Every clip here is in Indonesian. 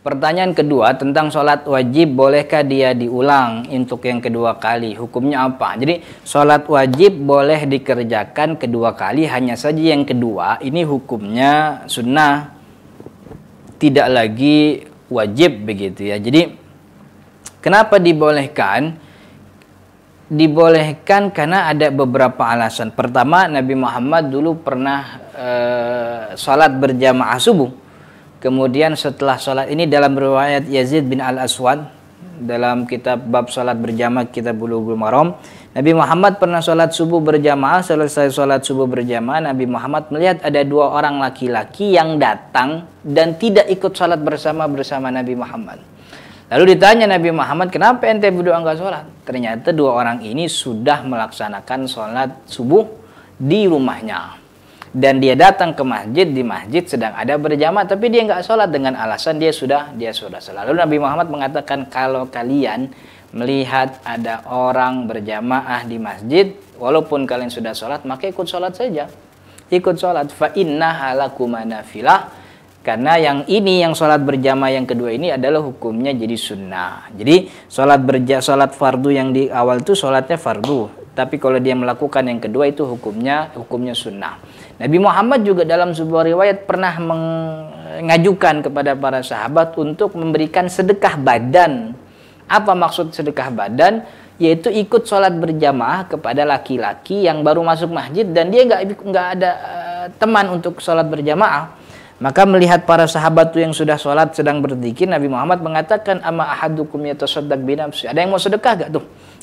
Pertanyaan kedua tentang sholat wajib bolehkah dia diulang untuk yang kedua kali? Hukumnya apa? Jadi sholat wajib boleh dikerjakan kedua kali hanya saja yang kedua ini hukumnya sunnah tidak lagi wajib begitu ya. Jadi kenapa dibolehkan? Dibolehkan karena ada beberapa alasan. Pertama Nabi Muhammad dulu pernah uh, sholat berjamaah subuh Kemudian setelah sholat ini dalam riwayat Yazid bin Al-Aswad dalam kitab bab sholat berjamaah kitab Bulughul Maram Nabi Muhammad pernah sholat subuh berjamaah selesai sholat subuh berjamaah Nabi Muhammad melihat ada dua orang laki-laki yang datang dan tidak ikut sholat bersama bersama Nabi Muhammad Lalu ditanya Nabi Muhammad, kenapa ente berdua enggak sholat? Ternyata dua orang ini sudah melaksanakan sholat subuh di rumahnya dan dia datang ke masjid di masjid sedang ada berjamaah tapi dia nggak sholat dengan alasan dia sudah dia sudah selalu Nabi Muhammad mengatakan kalau kalian melihat ada orang berjamaah di masjid walaupun kalian sudah sholat maka ikut sholat saja ikut sholat fa inna filah karena yang ini yang sholat berjamaah yang kedua ini adalah hukumnya jadi sunnah jadi sholat berja sholat fardu yang di awal itu sholatnya fardu tapi kalau dia melakukan yang kedua itu hukumnya hukumnya sunnah. Nabi Muhammad juga dalam sebuah riwayat pernah mengajukan kepada para sahabat untuk memberikan sedekah badan. Apa maksud sedekah badan? Yaitu ikut sholat berjamaah kepada laki-laki yang baru masuk masjid dan dia nggak nggak ada uh, teman untuk sholat berjamaah. Maka melihat para sahabat tuh yang sudah sholat sedang berzikir, Nabi Muhammad mengatakan, Ama ahadukum yatasaddaq binafsi. Ada yang mau sedekah gak tuh?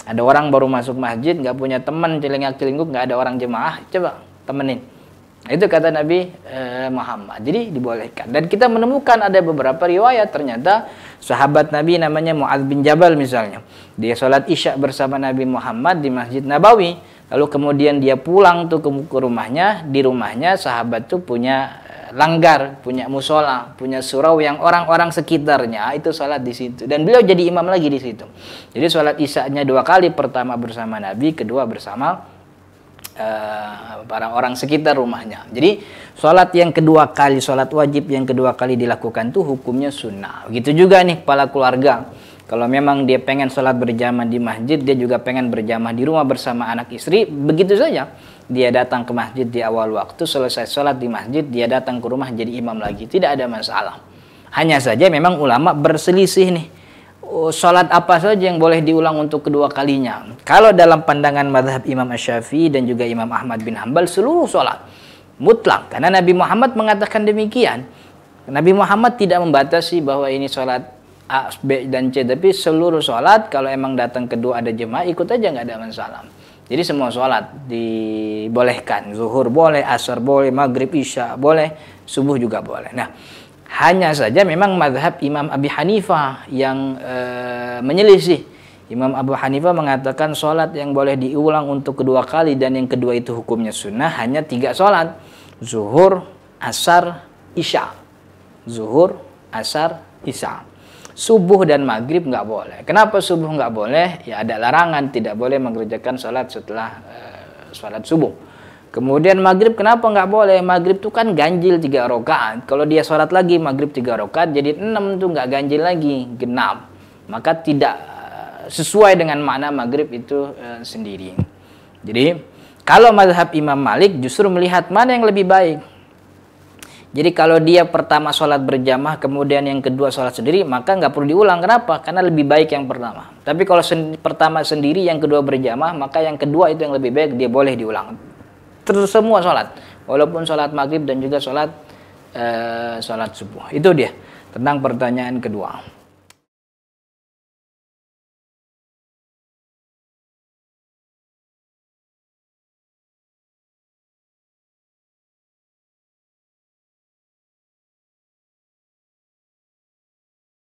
Ada orang baru masuk masjid, nggak punya teman, celingak celinguk, nggak ada orang jemaah, coba temenin. Itu kata Nabi eh, Muhammad. Jadi dibolehkan. Dan kita menemukan ada beberapa riwayat ternyata sahabat Nabi namanya Muadz bin Jabal misalnya. Dia sholat isya bersama Nabi Muhammad di Masjid Nabawi. Lalu kemudian dia pulang tuh ke rumahnya. Di rumahnya sahabat tuh punya langgar, punya musola, punya surau yang orang-orang sekitarnya ah, itu sholat di situ. Dan beliau jadi imam lagi di situ. Jadi sholat isaknya dua kali, pertama bersama Nabi, kedua bersama uh, para orang sekitar rumahnya. Jadi sholat yang kedua kali, sholat wajib yang kedua kali dilakukan itu hukumnya sunnah. Begitu juga nih kepala keluarga kalau memang dia pengen sholat berjamaah di masjid, dia juga pengen berjamaah di rumah bersama anak istri, begitu saja. Dia datang ke masjid di awal waktu, selesai sholat di masjid, dia datang ke rumah jadi imam lagi. Tidak ada masalah. Hanya saja memang ulama berselisih nih. Oh, sholat apa saja yang boleh diulang untuk kedua kalinya. Kalau dalam pandangan madhab Imam ash Asyafi dan juga Imam Ahmad bin Hambal, seluruh sholat mutlak. Karena Nabi Muhammad mengatakan demikian. Nabi Muhammad tidak membatasi bahwa ini sholat A, B, dan C. Tapi seluruh sholat kalau emang datang kedua ada jemaah ikut aja nggak ada masalah. Jadi semua sholat dibolehkan. Zuhur boleh, asar boleh, maghrib, isya boleh, subuh juga boleh. Nah, hanya saja memang madhab Imam Abi Hanifah yang e, menyelisih. Imam Abu Hanifah mengatakan sholat yang boleh diulang untuk kedua kali dan yang kedua itu hukumnya sunnah hanya tiga sholat. Zuhur, asar, isya. Zuhur, asar, isya. Subuh dan maghrib nggak boleh. Kenapa subuh nggak boleh? Ya ada larangan tidak boleh mengerjakan sholat setelah uh, sholat subuh. Kemudian maghrib kenapa nggak boleh? Maghrib tuh kan ganjil tiga rakaat. Kalau dia sholat lagi maghrib tiga rakaat jadi enam tuh nggak ganjil lagi genap. Maka tidak eh, sesuai dengan makna maghrib itu uh, sendiri. Jadi kalau mazhab Imam Malik justru melihat mana yang lebih baik jadi kalau dia pertama sholat berjamaah, kemudian yang kedua sholat sendiri, maka nggak perlu diulang. Kenapa? Karena lebih baik yang pertama. Tapi kalau sen pertama sendiri, yang kedua berjamaah, maka yang kedua itu yang lebih baik, dia boleh diulang. Terus semua sholat. Walaupun sholat maghrib dan juga sholat, uh, sholat subuh. Itu dia tentang pertanyaan kedua.